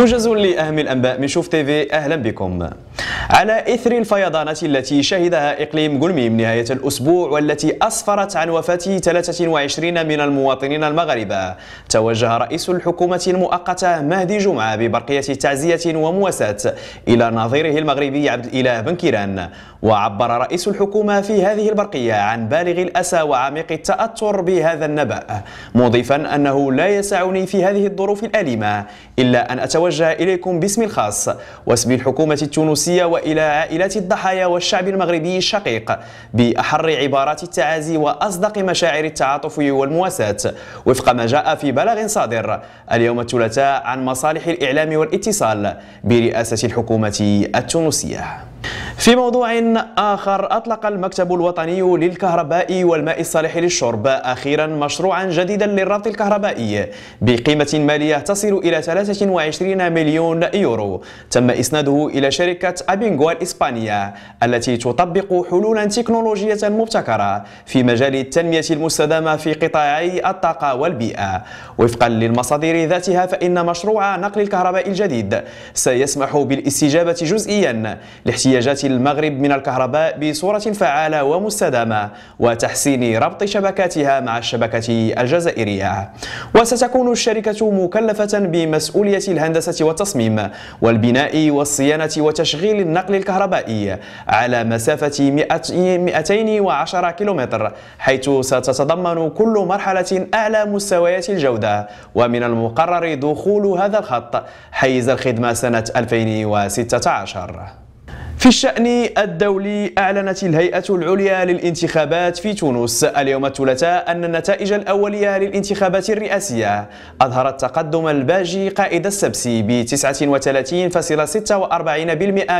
موجز لأهم الأنباء من شوف تيفي أهلا بكم على إثر الفيضانات التي شهدها إقليم قلميم نهاية الأسبوع والتي أسفرت عن وفاة 23 من المواطنين المغاربة توجه رئيس الحكومة المؤقتة مهدي جمعة ببرقية تعزية ومواساة إلى ناظره المغربي عبد الإله بن كيران وعبر رئيس الحكومة في هذه البرقية عن بالغ الأسى وعميق التأثر بهذا النبأ مضيفا أنه لا يسعني في هذه الظروف الأليمة إلا أن أتوجه إليكم باسمي الخاص واسم الحكومة التونسية وإلى عائلات الضحايا والشعب المغربي الشقيق بأحر عبارات التعازي وأصدق مشاعر التعاطف والمواساة وفق ما جاء في بلاغ صادر اليوم الثلاثاء عن مصالح الإعلام والاتصال برئاسة الحكومة التونسية في موضوع آخر أطلق المكتب الوطني للكهرباء والماء الصالح للشرب أخيرا مشروعا جديدا للربط الكهربائي بقيمة مالية تصل إلى 23 مليون يورو تم إسناده إلى شركة أبينغوا الإسبانية التي تطبق حلولا تكنولوجية مبتكرة في مجال التنمية المستدامة في قطاعي الطاقة والبيئة وفقا للمصادر ذاتها فإن مشروع نقل الكهرباء الجديد سيسمح بالاستجابة جزئيا لاحتياجات المغرب من الكهرباء بصورة فعالة ومستدامة وتحسين ربط شبكاتها مع الشبكة الجزائرية وستكون الشركة مكلفة بمسؤولية الهندسة والتصميم والبناء والصيانة وتشغيل النقل الكهربائي على مسافة 210 كيلومتر حيث ستتضمن كل مرحلة أعلى مستويات الجودة ومن المقرر دخول هذا الخط حيز الخدمة سنة 2016 في الشأن الدولي أعلنت الهيئة العليا للانتخابات في تونس اليوم الثلاثاء أن النتائج الأولية للانتخابات الرئاسية أظهرت تقدم الباجي قائد السبسي ب 39.46%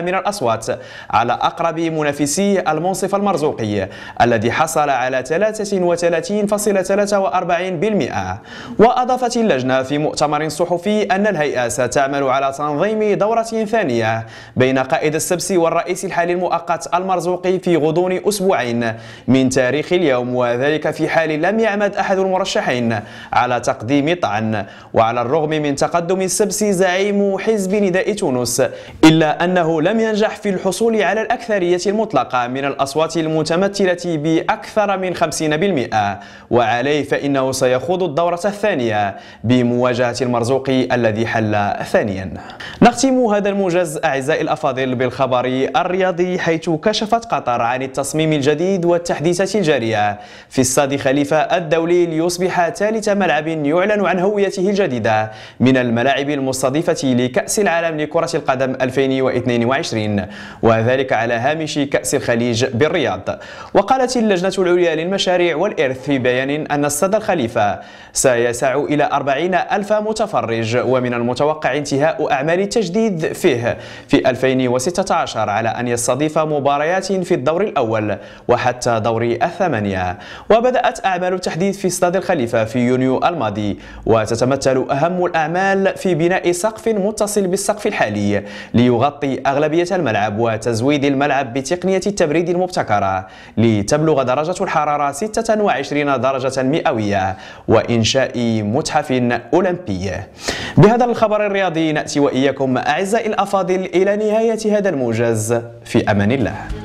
من الأصوات على أقرب منافسي المنصف المرزوقي الذي حصل على 33.43% وأضافت اللجنة في مؤتمر صحفي أن الهيئة ستعمل على تنظيم دورة ثانية بين قائد السبسي والرئيس الحالي المؤقت المرزوقي في غضون أسبوعين من تاريخ اليوم وذلك في حال لم يعمد أحد المرشحين على تقديم طعن وعلى الرغم من تقدم السبسي زعيم حزب نداء تونس إلا أنه لم ينجح في الحصول على الأكثرية المطلقة من الأصوات المتمثلة بأكثر من 50% وعليه فإنه سيخوض الدورة الثانية بمواجهة المرزوقي الذي حل ثانيا نختم هذا الموجز أعزائي الأفاضل بالخبر الرياضي حيث كشفت قطر عن التصميم الجديد والتحديثات الجارية في استاد خليفة الدولي ليصبح ثالث ملعب يعلن عن هويته الجديدة من الملاعب المستضيفة لكأس العالم لكرة القدم 2022 وذلك على هامش كأس الخليج بالرياض وقالت اللجنة العليا للمشاريع والإرث في بيان أن استاد الخليفة سيسع إلى 40 ألف متفرج ومن المتوقع انتهاء أعمال التجديد فيه في 2016 على أن يستضيف مباريات في الدور الأول وحتى دور الثمانية وبدأت أعمال التحديث في استاد الخليفة في يونيو الماضي وتتمثل أهم الأعمال في بناء سقف متصل بالسقف الحالي ليغطي أغلبية الملعب وتزويد الملعب بتقنية التبريد المبتكرة لتبلغ درجة الحرارة 26 درجة مئوية وإنشاء متحف أولمبي بهذا الخبر الرياضي نأتي وإياكم أعزائي الأفاضل إلى نهاية هذا الموجز في أمان الله